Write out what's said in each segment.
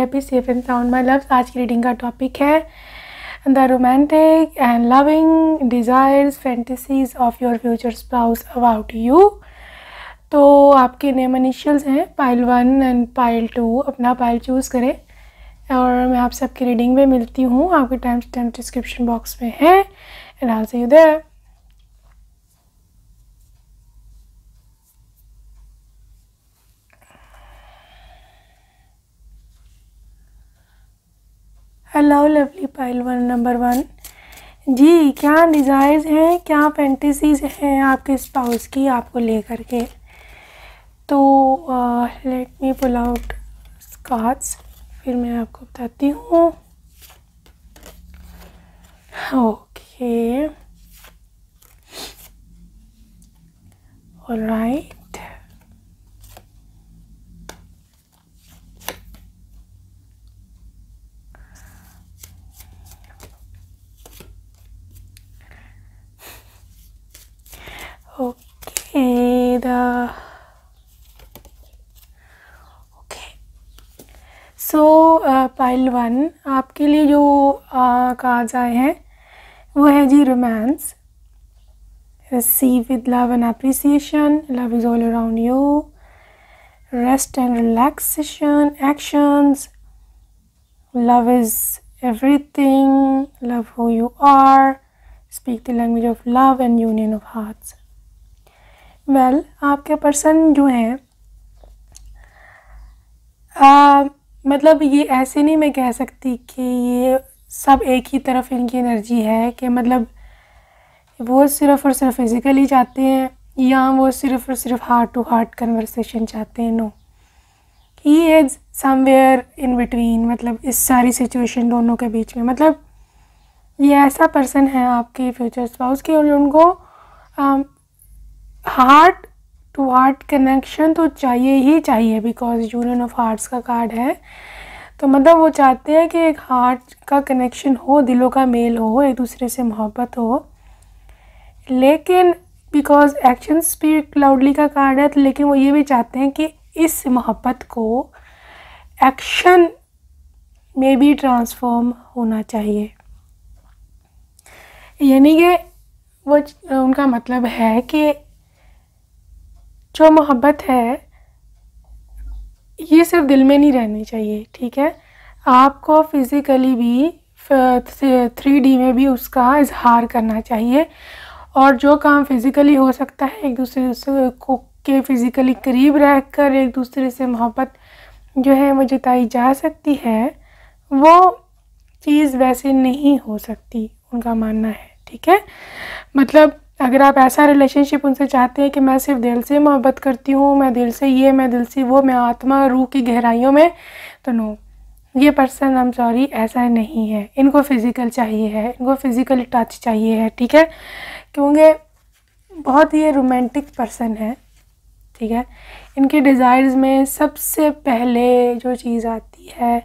Happy safe and sound my loves आज की reading का टॉपिक है the romantic and loving desires fantasies of your future spouse about you तो आपके name initials हैं pile one and pile two अपना pile choose करें और मैं आप सबकी रीडिंग में मिलती हूँ आपके time to time description box में है and also you there hello lovely pile one number one जी क्या डिज़ायर्स हैं क्या फैंटेसीज हैं आपके स्पाउस की आपको लेकर के तो let me pull out cards फिर मैं आपको बताती हूँ okay all right Okay, the so pile one आपके लिए जो कार्ड्स uh, आए हैं वो है जी romance see with love and appreciation love is all around you rest and relaxation actions love is everything love who you are speak the language of love and union of hearts well well, आपके person जो हैं मतलब ये ऐसे नहीं मैं कह सकती कि ये सब एक ही तरफ इनकी एनर्जी है कि मतलब वो सिर्फ़ और सिर्फ फिज़िकली चाहते हैं या वो सिर्फ़ और सिर्फ हार्ट टू हार्ट कन्वर्सेशन चाहते हैं no he is somewhere in between मतलब इस सारी सिचुएशन दोनों के बीच में मतलब ये ऐसा पर्सन है आपके फ्यूचर स्पाउस की उनको हार्ट टू हार्ट कनेक्शन तो चाहिए ही चाहिए बिकॉज यूनियन ऑफ हार्ट्स का कार्ड है तो मतलब वो चाहते हैं कि एक हार्ट का कनेक्शन हो दिलों का मेल हो एक दूसरे से मोहब्बत हो लेकिन बिकॉज एक्शन स्पीड लाउडली का कार्ड है तो लेकिन वो ये भी चाहते हैं कि इस मोहब्बत को एक्शन में भी ट्रांसफॉर्म होना चाहिए यानी कि वो उनका मतलब है कि जो मोहब्बत है ये सिर्फ दिल में नहीं रहनी चाहिए ठीक है आपको फिज़िकली भी थ्री डी में भी उसका इजहार करना चाहिए और जो काम फिज़िकली हो सकता है एक दूसरे को के फिज़िकली करीब रह कर एक दूसरे से मोहब्बत जो है वो जताई जा सकती है वो चीज़ वैसे नहीं हो सकती उनका मानना है ठीक है मतलब अगर आप ऐसा रिलेशनशिप उनसे चाहते हैं कि मैं सिर्फ दिल से मोहब्बत करती हूँ मैं दिल से ये मैं दिल से वो मैं आत्मा रूह की गहराइयों में तो नो ये पर्सन आई एम सॉरी ऐसा नहीं है इनको फ़िज़िकल चाहिए है इनको फ़िज़िकल टच चाहिए है ठीक है क्योंकि बहुत ही रोमांटिक पर्सन है ठीक है इनके डिज़ायर्स में सबसे पहले जो चीज़ आती है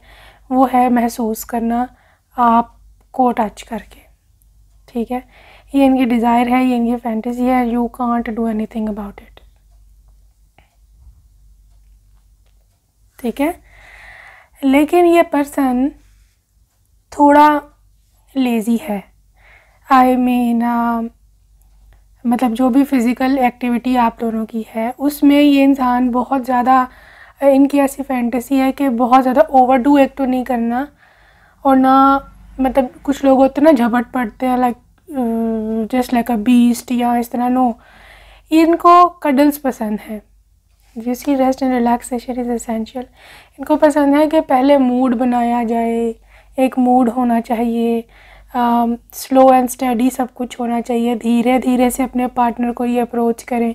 वो है महसूस करना आपको टच करके ठीक है ये इनकी डिज़ायर है ये इनकी फैंटेसी है you can't do anything about it ठीक है लेकिन ये पर्सन थोड़ा लेज़ी है I I mean mean, uh, मतलब जो भी फ़िज़िकल एक्टिविटी आप दोनों की है उसमें ये इंसान बहुत ज़्यादा इनकी ऐसी फैंटेसी है कि बहुत ज़्यादा ओवर डू एक्ट तो नहीं करना और ना मतलब कुछ लोग होते ना झपट पड़ते हैं like just like a beast या इस तरह नो इनको कडल्स पसंद है जिसकी rest and relaxation is essential इनको पसंद है कि पहले मूड बनाया जाए एक मूड होना चाहिए स्लो एंड स्टडी सब कुछ होना चाहिए धीरे धीरे से अपने पार्टनर को ये अप्रोच करें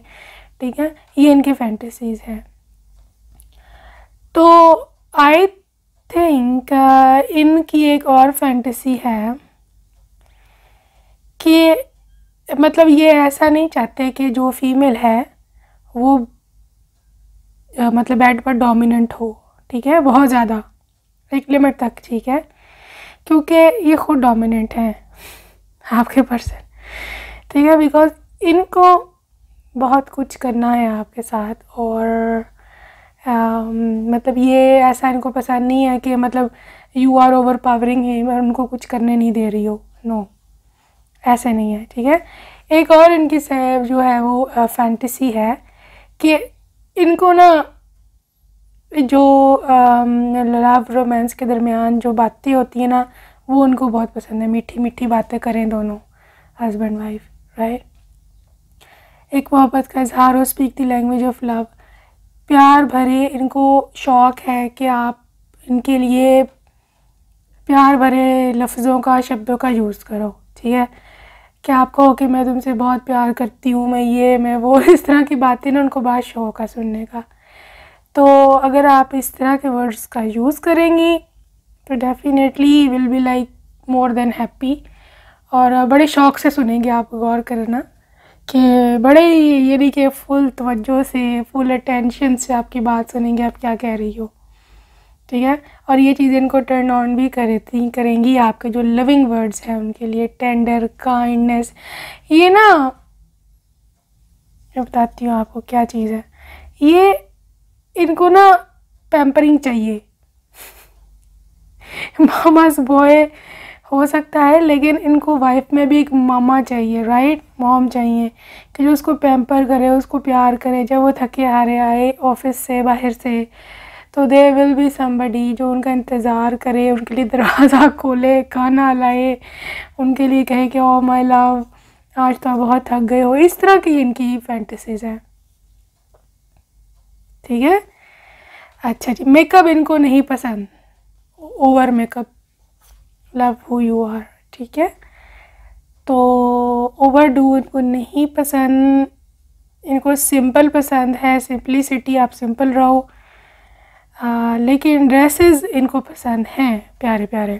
ठीक है ये इनकी फैंटेसीज़ हैं तो आई थिंक uh, इनकी एक और फैंटेसी है कि मतलब ये ऐसा नहीं चाहते कि जो फीमेल है वो मतलब बेड पर डोमिनेंट हो ठीक है बहुत ज़्यादा एक लिमिट तक ठीक है क्योंकि ये खुद डोमिनेंट हैं आपके पर्सन ठीक है बिकॉज इनको बहुत कुछ करना है आपके साथ और आ, मतलब ये ऐसा इनको पसंद नहीं है कि मतलब यू आर ओवर पावरिंग है मैं उनको कुछ करने नहीं दे रही हो नो no. ऐसे नहीं है ठीक है एक और इनकी जो है वो फैंटेसी है कि इनको ना जो लव रोमांस के दरमियान जो बातें होती हैं ना वो उनको बहुत पसंद है मीठी मीठी बातें करें दोनों हस्बैंड वाइफ राइट एक मोहब्बत का इजहार हो speak the language of love प्यार भरे इनको शौक़ है कि आप इनके लिए प्यार भरे लफ्ज़ों का शब्दों का यूज़ करो ठीक है क्या आप कहो कि मैं तुमसे बहुत प्यार करती हूँ मैं ये मैं वो इस तरह की बातें ना उनको बहुत शौक है सुनने का तो अगर आप इस तरह के वर्ड्स का यूज़ करेंगी तो definitely will be like more than happy और बड़े शौक से सुनेंगे आप गौर करना कि बड़े यानी कि फुल तवज्जो से फुल अटेंशन से आपकी बात सुनेंगे आप क्या कह रही हो ठीक है और ये चीज़ें इनको टर्न ऑन भी करती करेंगी आपके जो लविंग वर्ड्स हैं उनके लिए टेंडर काइंडनेस ये ना मैं बताती हूँ आपको क्या चीज़ है ये इनको ना पैम्परिंग चाहिए मामाज बॉय हो सकता है लेकिन इनको वाइफ में भी एक मामा चाहिए राइट मॉम चाहिए कि जो उसको पैम्पर करे उसको प्यार करे जब वो थके हारे आए ऑफिस से बाहर से तो दे विल भी समबडी जो उनका इंतज़ार करे उनके लिए दरवाज़ा खोले खाना लाए उनके लिए कहे कि ओ माई लव आज तो बहुत थक गए हो इस तरह की इनकी फैंटसीज़ हैं ठीक है अच्छा जी मेकअप इनको नहीं पसंद over makeup love who you are ठीक है तो ओवर डू इनको नहीं पसंद इनको सिंपल पसंद है सिंपलिसिटी आप सिंपल रहो आ, लेकिन ड्रेसेस इनको पसंद हैं प्यारे प्यारे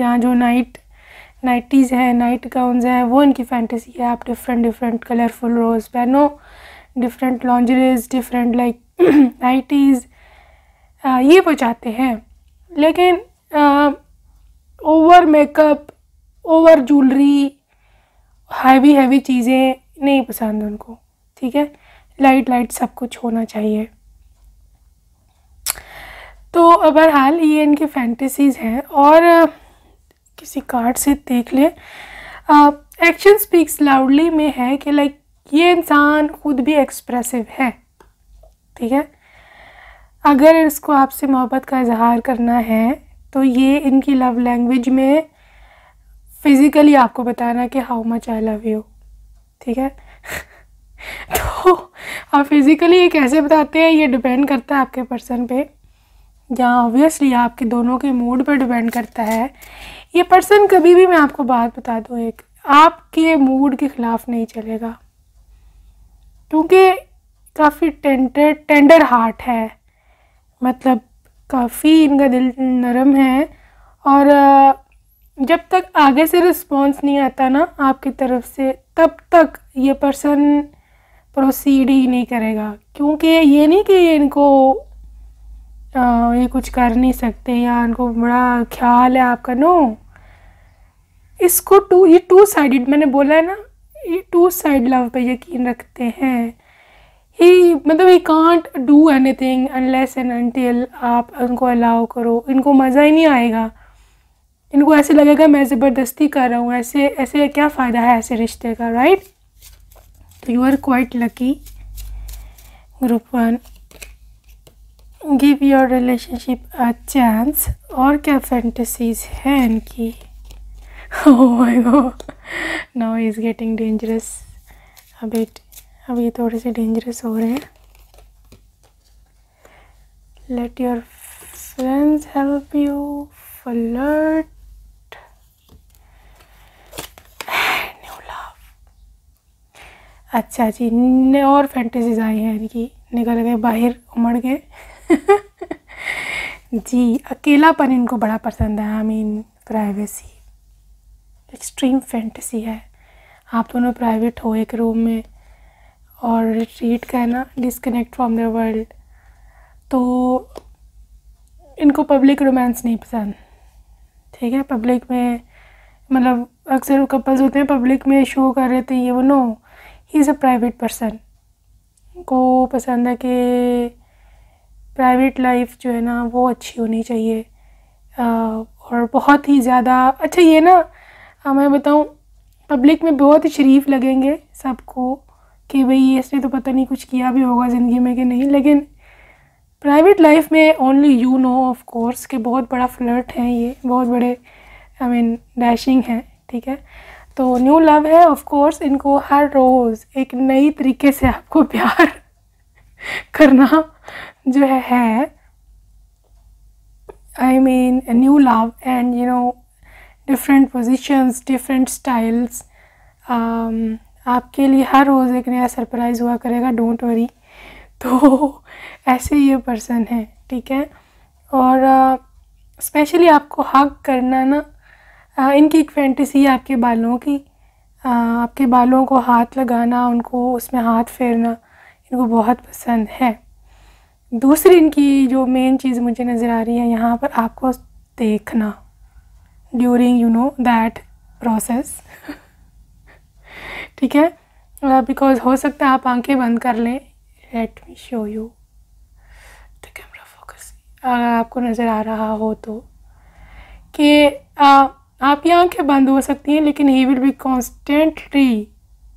यहाँ जो नाइट नाइटीज़ हैं नाइट गाउनज़ हैं वो इनकी फैंटेसी है आप डिफरेंट डिफरेंट कलरफुल रोज़ पहनो different lingeries different like nighties ये वो चाहते हैं लेकिन over makeup over jewellery heavy heavy चीज़ें नहीं पसंद उनको ठीक है लाइट लाइट सब कुछ होना चाहिए तो बहरहाल ये इनके फैंटेसीज़ हैं और किसी कार्ड से देख लें एक्शन स्पीक्स लाउडली में है कि लाइक ये इंसान खुद भी एक्सप्रेसिव है ठीक है अगर इसको आपसे मोहब्बत का इजहार करना है तो ये इनकी लव लैंग्वेज में फिज़िकली आपको बताना कि how much I love you ठीक है तो आप फिज़िकली ये कैसे बताते हैं ये डिपेंड करता है आपके पर्सन पे जहाँ ऑब्वियसली आपके दोनों के मूड पर डिपेंड करता है ये पर्सन कभी भी मैं आपको बात बता दूँ एक आपके मूड के ख़िलाफ़ नहीं चलेगा क्योंकि काफ़ी टेंडर टेंडर हार्ट है मतलब काफ़ी इनका दिल नरम है और जब तक आगे से रिस्पॉन्स नहीं आता ना आपकी तरफ से तब तक ये पर्सन प्रोसीड ही नहीं करेगा क्योंकि ये नहीं कि इनको आ, ये कुछ कर नहीं सकते या उनको बड़ा ख्याल है आपका नो इसको टू ये टू साइडेड मैंने बोला है ना ये टू साइड लव पे यकीन रखते हैं ही मतलब he can't do anything unless and until आप उनको अलाउ करो इनको मज़ा ही नहीं आएगा इनको ऐसे लगेगा मैं ज़बरदस्ती कर रहा हूँ ऐसे ऐसे क्या फ़ायदा है ऐसे रिश्ते का राइट तो you are quite lucky group one give your relationship a chance और क्या फैंटसीज है इनकी हो नाउ इज गेटिंग डेंजरस अब अब ये थोड़े से डेंजरस हो रहे हैं let your friends help you flirt अच्छा जी और फैंटेसीज आई हैं इनकी निकल गए बाहर उमड़ गए जी अकेलापन इनको बड़ा पसंद है I mean privacy extreme fantasy है आप दोनों प्राइवेट हो एक रूम में और रिट्रीट का है ना डिसकनेक्ट फ्रॉम द वर्ल्ड तो इनको पब्लिक रोमांस नहीं पसंद ठीक है पब्लिक में मतलब अक्सर कपल्स होते हैं पब्लिक में शो कर रहे थे ये वो no he is a private person को पसंद है कि प्राइवेट लाइफ जो है ना वो अच्छी होनी चाहिए और बहुत ही ज़्यादा अच्छा ये ना मैं बताऊँ पब्लिक में बहुत ही शरीफ लगेंगे सबको कि भाई इसने तो पता नहीं कुछ किया भी होगा ज़िंदगी में कि नहीं लेकिन प्राइवेट लाइफ में only you know of course कि बहुत बड़ा फ्लर्ट है ये बहुत बड़े आई मीन डैशिंग हैं ठीक है तो न्यू लव है ऑफ कोर्स इनको हर रोज़ एक नई तरीके से आपको प्यार करना जो है है I mean new love and you know different positions different styles आपके लिए हर रोज़ एक नया सरप्राइज़ हुआ करेगा डोंट वरी तो ऐसे ये पर्सन है ठीक है और स्पेशली uh, आपको हक करना ना uh, इनकी एक फैंटेसी है आपके बालों की uh, आपके बालों को हाथ लगाना उनको उसमें हाथ फेरना इनको बहुत पसंद है दूसरी इनकी जो मेन चीज़ मुझे नज़र आ रही है यहाँ पर आपको देखना during you know that process ठीक है बिकॉज uh, हो सकता है आप आंखें बंद कर लें let me show you the camera focus अगर आपको नज़र आ रहा हो तो कि uh, आपकी आंखें बंद हो सकती हैं लेकिन he will be constantly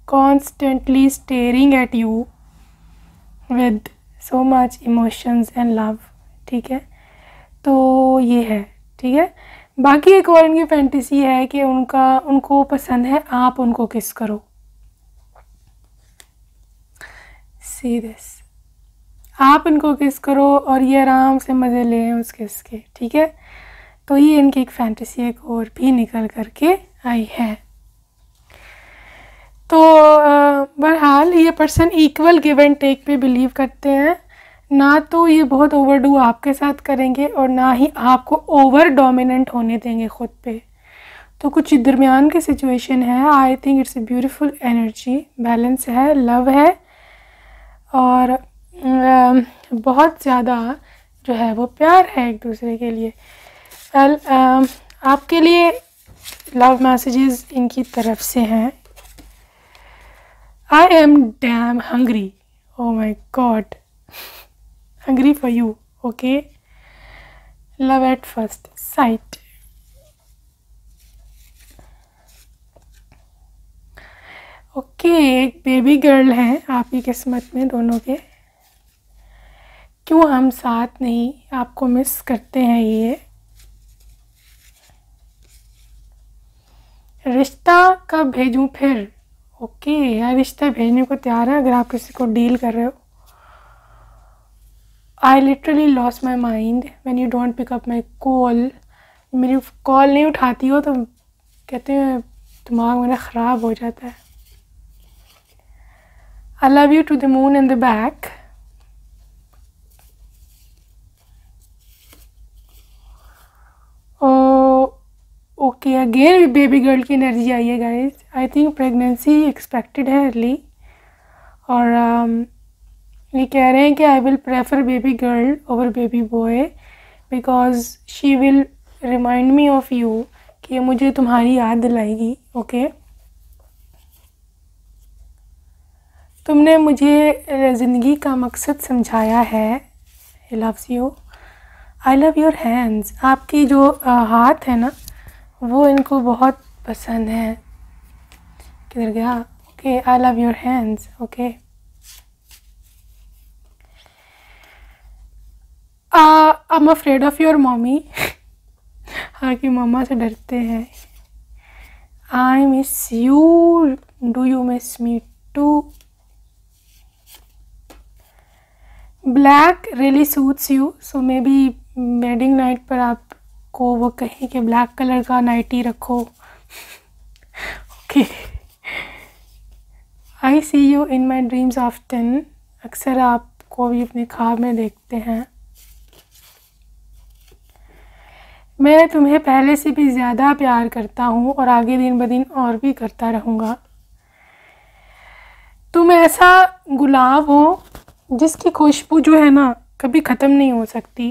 constantly staring at you with so much emotions and love ठीक है तो ये है ठीक है बाकी एक और इनकी फैंटेसी है कि उनका उनको पसंद है आप उनको किस करो सी दिस आप इनको किस करो और ये आराम से मज़े ले उस किस के ठीक है तो ये इनकी एक फैंटेसी एक और भी निकल करके आई है तो बहरहाल ये person equal give and take पे बिलीव करते हैं ना तो ये बहुत ओवरडू आपके साथ करेंगे और ना ही आपको ओवर डोमिनेंट होने देंगे ख़ुद पे तो कुछ दरमियान की सिचुएशन है I think it's a beautiful energy balance है लव है और बहुत ज़्यादा जो है वो प्यार है एक दूसरे के लिए आपके लिए लव मैसेजेस इनकी तरफ से हैं I am damn hungry. Oh my god. hungry for you, okay? Love at first sight. Okay okay, एक बेबी गर्ल है आप ही किस्मत में दोनों के क्यों हम साथ नहीं आपको मिस करते हैं ये रिश्ता कब भेजूं फिर ओके यार रिश्ता भेजने को तैयार है अगर आप किसी को डील कर रहे हो I literally lost my mind when you don't pick up my call मेरी कॉल नहीं उठाती हो तो कहते हैं दिमाग मेरा ख़राब हो जाता है I love you to the moon and the back okay again baby girl की एनर्जी आई है guys I think pregnancy expected है अर्ली और um, ये कह रहे हैं कि I will prefer baby girl over baby boy because she will remind me of you कि मुझे तुम्हारी याद दिलाएगी ओके तुमने मुझे ज़िंदगी का मकसद समझाया है I loves you I love your hands आपकी जो uh, हाथ है ना वो इनको बहुत पसंद है किधर गया okay I love your hands okay I am afraid of your mummy हाँ कि मम्मा से डरते हैं I miss you do you miss me too black really suits you so maybe wedding night पर आप को वो कहे कि ब्लैक कलर का नाइटी रखो okay I see you in my dreams often अक्सर आपको भी अपने ख्वाब में देखते हैं मैं तुम्हें पहले से भी ज़्यादा प्यार करता हूँ और आगे दिन ब दिन और भी करता रहूँगा तुम ऐसा गुलाब हो जिसकी खुशबू जो है ना कभी ख़त्म नहीं हो सकती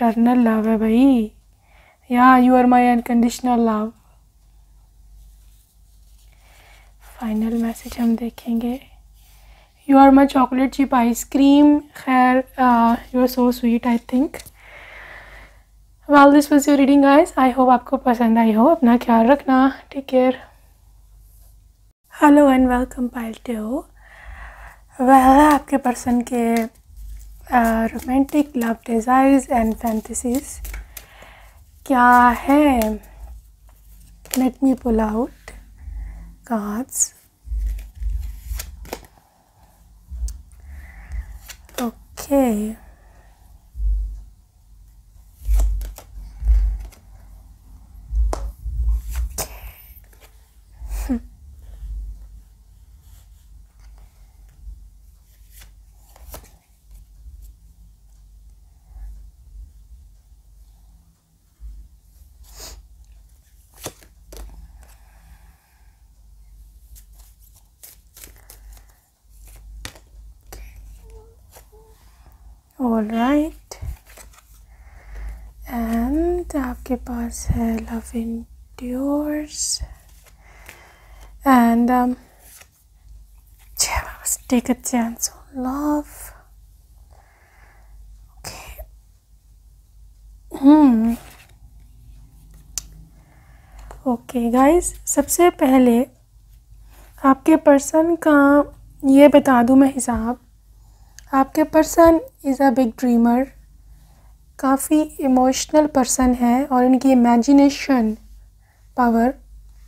एक्सटर्नल लव है भाई या you are my unconditional love final message हम देखेंगे you are my chocolate chip ice cream खैर you are so sweet I think well this was your reading eyes I hope आपको पसंद आई हो अपना ख्याल रखना take care hello and welcome pile two वह आपके पर्सन के romantic love desires and fantasies क्या है let me pull out cards okay all right and आपके पास है love in tours and take a chance on love okay okay guys सबसे पहले आपके पर्सन का ये बता दूँ मैं हिसाब आपके person is a big dreamer काफ़ी इमोशनल पर्सन है और इनकी इमेजिनेशन पावर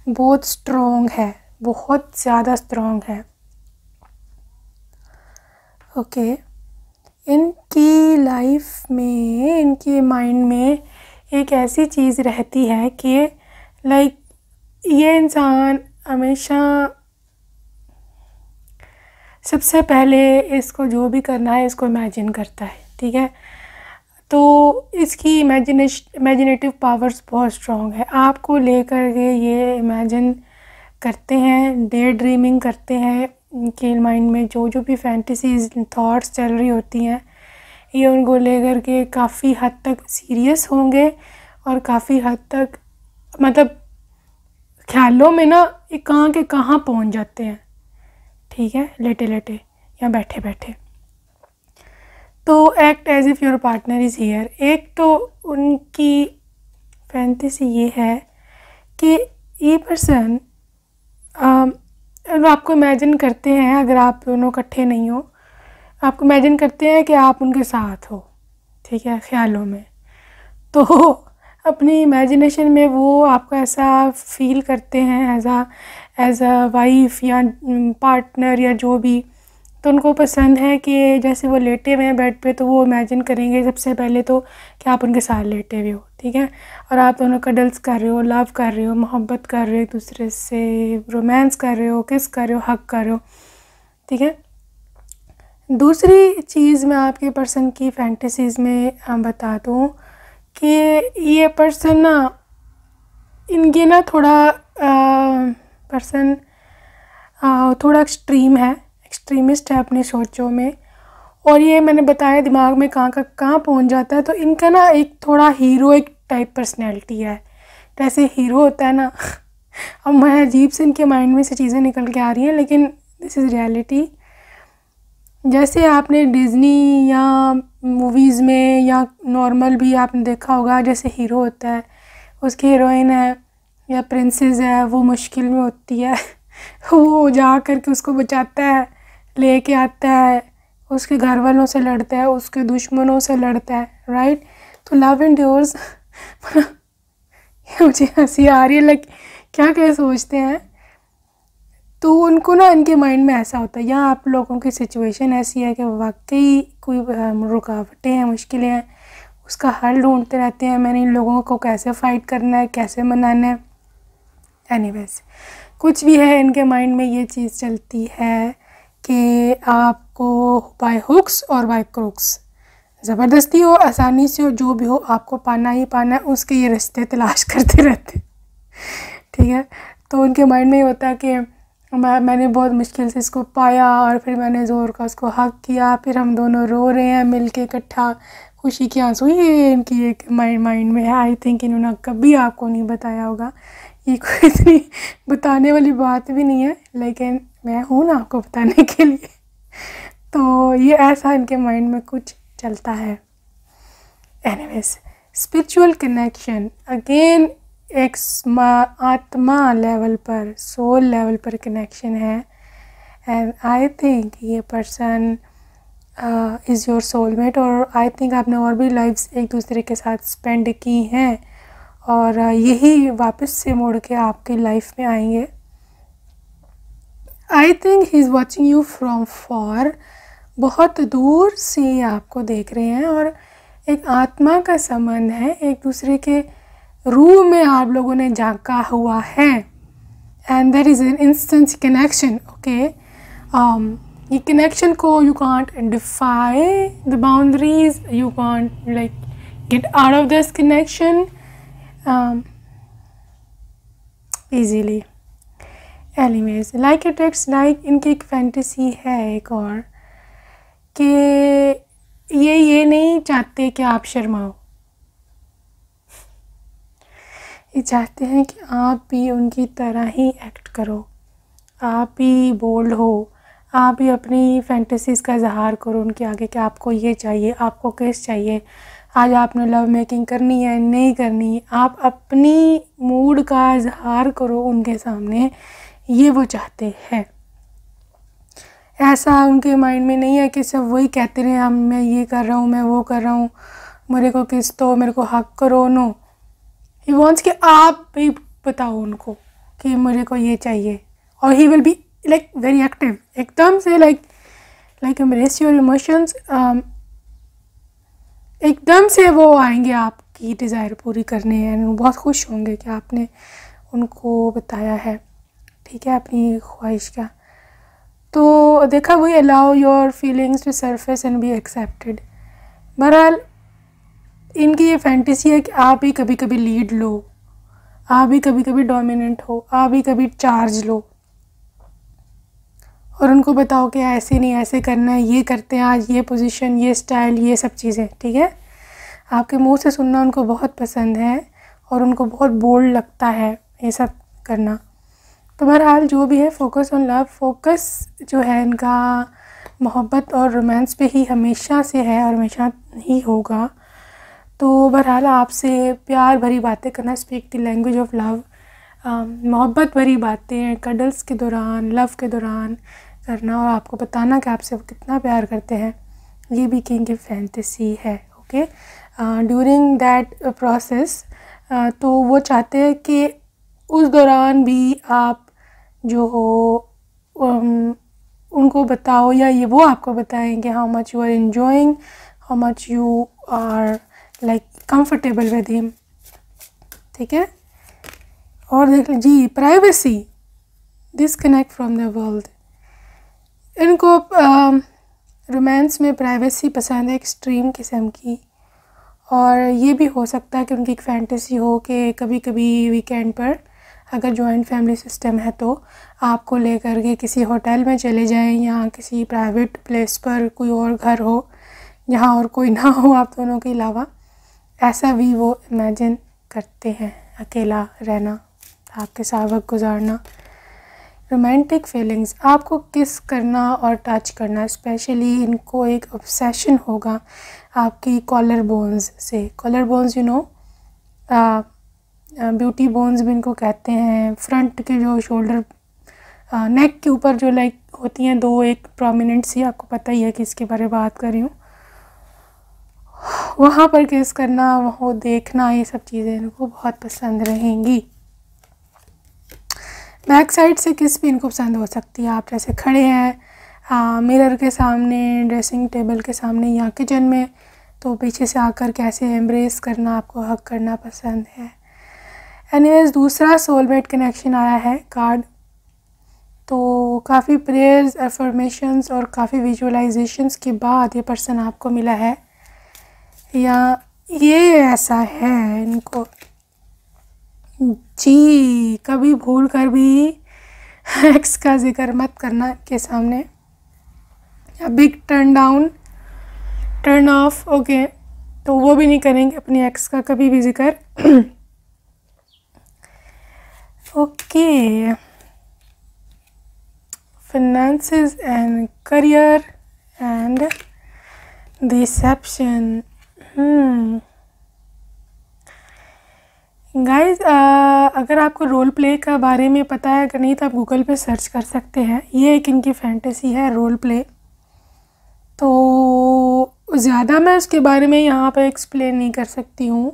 बहुत स्ट्रोंग है बहुत ज़्यादा स्ट्रोंग है ओके okay. इनकी लाइफ में इनके माइंड में एक ऐसी चीज़ रहती है कि लाइक ये इंसान हमेशा सबसे पहले इसको जो भी करना है इसको इमेजिन करता है ठीक है तो इसकी इमेजिनेश इमेजिनेटिव पावर्स बहुत स्ट्रॉन्ग है आपको लेकर के ये इमेजिन करते हैं डे ड्रीमिंग करते हैं के माइंड में जो जो भी फैंटसीज थॉट्स चल रही होती हैं ये उनको लेकर के काफ़ी हद तक सीरियस होंगे और काफ़ी हद तक मतलब ख्यालों में ना ये कहाँ के कहाँ पहुँच जाते हैं ठीक है लेटे लेटे या बैठे बैठे तो act as if your partner is here एक तो उनकी सी ये है कि ये पर्सन um, आपको इमेजिन करते हैं अगर आप दोनों इकट्ठे नहीं हो आपको इमेजिन करते हैं कि आप उनके साथ हो ठीक है ख्यालों में तो अपनी इमेजिनेशन में वो आपको ऐसा फील करते हैं as uh as a wife या पार्टनर mm, या जो भी तो उनको पसंद है कि जैसे वो लेटे हुए हैं बेड पे तो वो इमेजिन करेंगे सबसे पहले तो कि आप उनके साथ लेटे हुए हो ठीक है और आप दोनों कडल्स कर रहे हो लव कर रहे हो मोहब्बत कर रहे हो एक दूसरे से रोमांस कर रहे हो किस कर रहे हो हक कर रहे हो ठीक है दूसरी चीज़ मैं आपके पर्सन की फैंटसीज़ में बता दूँ कि ये पर्सन ना इनके ना थोड़ा पर्सन थोड़ा एक्सट्रीम है एक्सट्रीमिस्ट है अपनी सोचों में और ये मैंने बताया दिमाग में कहाँ का कहाँ पहुँच जाता है तो इनका ना एक थोड़ा एक टाइप पर्सनैलिटी है जैसे हीरो होता है ना अब मैं अजीब से इनके माइंड में से चीज़ें निकल के आ रही हैं लेकिन दिस इज़ रियलिटी जैसे आपने डिज़नी या मूवीज़ में या नॉर्मल भी आपने देखा होगा जैसे हीरो होता है उसकी हीरोइन है या प्रिंसेस है वो मुश्किल में होती है वो जा कर के उसको बचाता है ले के आता है उसके घर वालों से लड़ता है उसके दुश्मनों से लड़ता है राइट तो लव एंड डिवर्स मुझे हंसी आ रही है लाइक क्या क्या सोचते हैं तो उनको ना इनके माइंड में ऐसा होता है या आप लोगों की सिचुएशन ऐसी है कि वाकई कोई रुकावटें हैं मुश्किलें हैं उसका हल ढूंढते रहते हैं मैंने इन लोगों को कैसे फ़ाइट करना है कैसे मनाना है एनी कुछ भी है इनके माइंड में ये चीज़ चलती है कि आपको बाय हुक्स और बाय क्रुक्स ज़बरदस्ती हो आसानी से हो जो भी हो आपको पाना ही पाना है उसके ये रिश्ते तलाश करते रहते ठीक है तो उनके माइंड में ये होता है कि मैं मैंने बहुत मुश्किल से इसको पाया और फिर मैंने ज़ोर का उसको हक किया फिर हम दोनों रो रहे हैं मिल के इकट्ठा खुशी के आंसू ये इनकी एक माइंड माइंड में है आई थिंक इन्होंने कभी आपको नहीं बताया होगा ये कोई इतनी बताने वाली बात भी नहीं है लेकिन मैं हूँ ना आपको बताने के लिए तो ये ऐसा इनके माइंड में कुछ चलता है एनीवेज स्पिरिचुअल कनेक्शन अगेन एक्स आत्मा लेवल पर सोल लेवल पर कनेक्शन है एंड आई थिंक ये पर्सन इज़ योर सोलमेट और आई थिंक आपने और भी लाइफ्स एक दूसरे के साथ स्पेंड की हैं और uh, यही वापस से मुड़ के आपके लाइफ में आएंगे I think he is watching you from for बहुत दूर से आपको देख रहे हैं और एक आत्मा का संबंध है एक दूसरे के रूम में आप लोगों ने झांका हुआ है and there is an instance connection okay ये कनेक्शन को you can't defy the boundaries you can't like get out of this connection easily elements like attracts like इनकी एक फैंटेसी है एक और कि ये ये नहीं चाहते कि आप शर्माओ ये चाहते हैं कि आप भी उनकी तरह ही एक्ट करो आप भी बोल्ड हो आप भी अपनी फैंटेसीज़ का इजहार करो उनके आगे कि आपको ये चाहिए आपको किस चाहिए आज आपने लव मेकिंग करनी है नहीं करनी आप अपनी मूड का इजहार करो उनके सामने ये वो चाहते हैं ऐसा उनके माइंड में नहीं है कि सब वही कहते रहे हम हाँ, मैं ये कर रहा हूँ मैं वो कर रहा हूँ मेरे को किस तो मेरे को हक करो नो ही वॉन्ट्स कि आप भी बताओ उनको कि मुझे को ये चाहिए और he will be like very active एकदम से like like embrace your emotions एकदम से वो आएंगे आपकी डिज़ायर पूरी करने एंड वो बहुत खुश होंगे कि आपने उनको बताया है ठीक है अपनी ख्वाहिश का तो देखा वही allow your feelings to surface and be accepted बहरहाल इनकी ये फैंटेसी है कि आप ही कभी कभी लीड लो आप भी कभी कभी डोमिनेंट हो आप भी कभी चार्ज लो और उनको बताओ कि ऐसे नहीं ऐसे करना है ये करते हैं आज ये पोजीशन ये स्टाइल ये सब चीज़ें ठीक है आपके मुंह से सुनना उनको बहुत पसंद है और उनको बहुत बोल्ड लगता है ये सब करना तो बहरहाल जो भी है फोकस ऑन लव फोकस जो है इनका मोहब्बत और रोमांस पे ही हमेशा से है और हमेशा ही होगा तो बहरहाल आपसे प्यार भरी बातें करना speak the language of love मोहब्बत भरी बातें कडल्स के दौरान लव के दौरान करना और आपको बताना कि आपसे वो कितना प्यार करते हैं ये भी किंग की फैंटेसी है ओके ड्यूरिंग दैट प्रोसेस तो वो चाहते हैं कि उस दौरान भी आप जो हो um, उनको बताओ या ये वो आपको बताएं कि how much you are enjoying how much you are like comfortable with him ठीक है और देख जी privacy disconnect from the world इनको रोमांस um, में प्राइवेसी पसंद है एक्सट्रीम किस्म की और ये भी हो सकता है कि उनकी एक फैंटेसी हो कि कभी कभी वीकेंड पर अगर जॉइंट फैमिली सिस्टम है तो आपको लेकर के किसी होटल में चले जाएं या किसी प्राइवेट प्लेस पर कोई और घर हो जहाँ और कोई ना हो आप दोनों के अलावा ऐसा भी वो इमेजिन करते हैं अकेला रहना आपके साथ वक्त गुजारना रोमांटिक फीलिंग्स आपको किस करना और टच करना स्पेशली इनको एक ऑब्सेशन होगा आपकी कॉलर बोन्स से collar bones you know beauty bones भी इनको कहते हैं फ्रंट के जो शोल्डर नेक के ऊपर जो लाइक होती हैं दो एक प्रोमिनेंट सी आपको पता ही है कि इसके बारे में बात कर रही हूँ वहाँ पर केस करना वो देखना ये सब चीज़ें इनको बहुत पसंद रहेंगी बैक साइड से किस भी इनको पसंद हो सकती है आप जैसे खड़े हैं मिरर के सामने ड्रेसिंग टेबल के सामने या किचन में तो पीछे से आकर कैसे एम्ब्रेस करना आपको हक करना पसंद है एनीवेज दूसरा सोलमेट कनेक्शन आया है कार्ड तो काफ़ी प्रेयर्स एफर्मेशंस और काफ़ी विजुअलाइजेशंस के बाद ये पर्सन आपको मिला है या ये ऐसा है इनको जी कभी भूल कर भी एक्स का जिक्र मत करना के सामने या big turn down turn off okay तो वो भी नहीं करेंगे अपने एक्स का कभी भी जिक्र okay finances and career and deception guys hmm. Guys अगर आपको रोल प्ले का बारे में पता है अगर नहीं तो आप गूगल पे सर्च कर सकते हैं ये एक इनकी फैंटेसी है रोल प्ले तो ज़्यादा मैं उसके बारे में यहाँ पे एक्सप्लेन नहीं कर सकती हूँ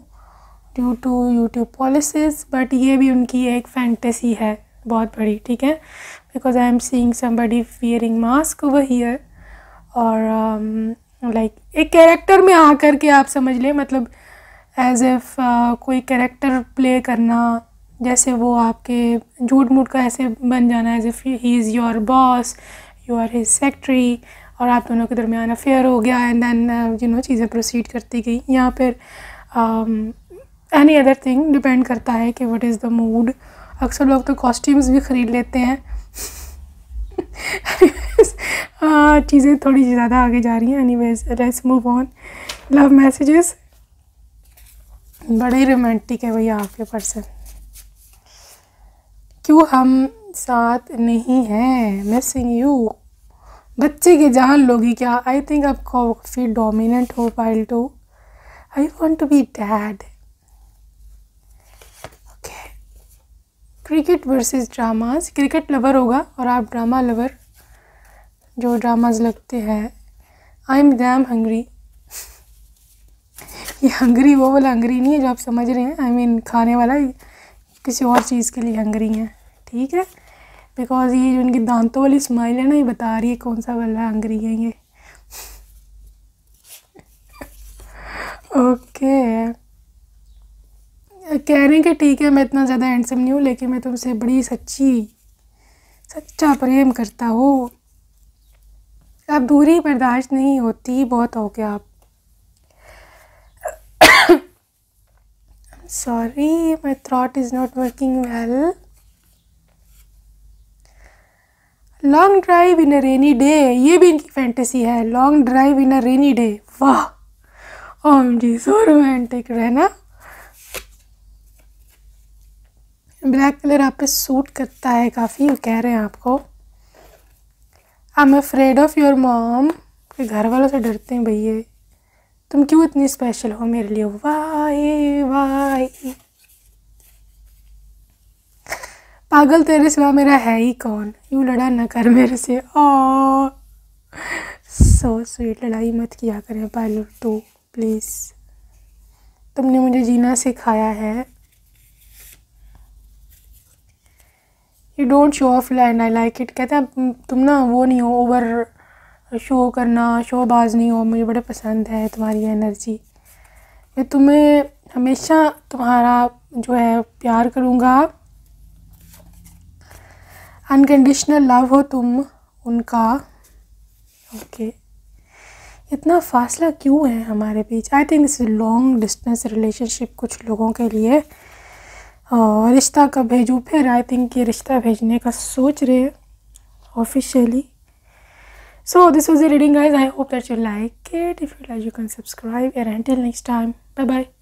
due to YouTube policies but ये भी उनकी एक फैंटेसी है बहुत बड़ी ठीक है because I am seeing somebody fearing mask over here और um, लाइक like, एक कैरेक्टर में आ कर के आप समझ लें मतलब एज एफ uh, कोई कैरेक्टर प्ले करना जैसे वो आपके झूठ मूठ का ऐसे बन जाना as if he is your boss you are his secretary और आप दोनों के दरमियान अफेयर हो गया एंड देन यू नो चीज़ें प्रोसीड करती गई या फिर एनी अदर थिंग डिपेंड करता है कि वट इज़ द मूड अक्सर लोग तो कॉस्ट्यूम्स भी ख़रीद लेते हैं हाँ, चीज़ें थोड़ी ज़्यादा आगे जा रही हैं anyways let's move on love messages बड़े रोमांटिक है भैया आपके पर्सन क्यों हम साथ नहीं हैं मिसिंग यू बच्चे के जान लोगी क्या आई थिंक अब काफ़ी डोमिनेंट हो pile two I want to be dad okay cricket versus dramas cricket lover होगा और आप ड्रामा लवर जो ड्रामाज लगते हैं आई एम डैम हंग्री ये हंगरी वो वाला हंगरी नहीं है जो आप समझ रहे हैं आई I मीन mean, खाने वाला किसी और चीज़ के लिए हंगरी है ठीक है बिकॉज ये जो उनकी दांतों वाली स्माइल है ना ये बता रही है कौन सा वाला हंगरी है ये ओके कह रहे हैं कि ठीक है मैं इतना ज़्यादा हैंडसम नहीं हूँ लेकिन मैं तुमसे बड़ी सच्ची सच्चा प्रेम करता हूँ अब दूरी बर्दाश्त नहीं होती बहुत हो गया आप sorry my throat is not working well long drive in a rainy day ये भी इनकी फैंटेसी है long drive in a rainy day वाह ओम जी सो रोमांटिक रहना ब्लैक कलर आप पे सूट करता है काफ़ी वो कह रहे हैं आपको I am afraid of your mom के घर वालों से डरते हैं भैया तुम क्यों इतनी स्पेशल हो मेरे लिए वाई वाई पागल तेरे सिवा मेरा है ही कौन यूँ लड़ा ना कर मेरे से ओ सो स्वीट लड़ाई मत किया करें पायलट तो प्लीज़ तुमने मुझे जीना सिखाया है you don't show off and I like it कहते हैं तुम ना वो नहीं हो ओवर शो करना शोबाज नहीं हो मुझे बड़े पसंद है तुम्हारी एनर्जी मैं तुम्हें हमेशा तुम्हारा जो है प्यार करूँगा अनकंडीशनल लव हो तुम उनका ओके okay. इतना फासला क्यों है हमारे बीच आई थिंक इस लॉन्ग डिस्टेंस रिलेशनशिप कुछ लोगों के लिए रिश्ता कब भेजूँ फिर आई थिंक ये रिश्ता भेजने का सोच रहे हैं officially so this was a reading I hope that you like it if you like you can subscribe uh until next time bye bye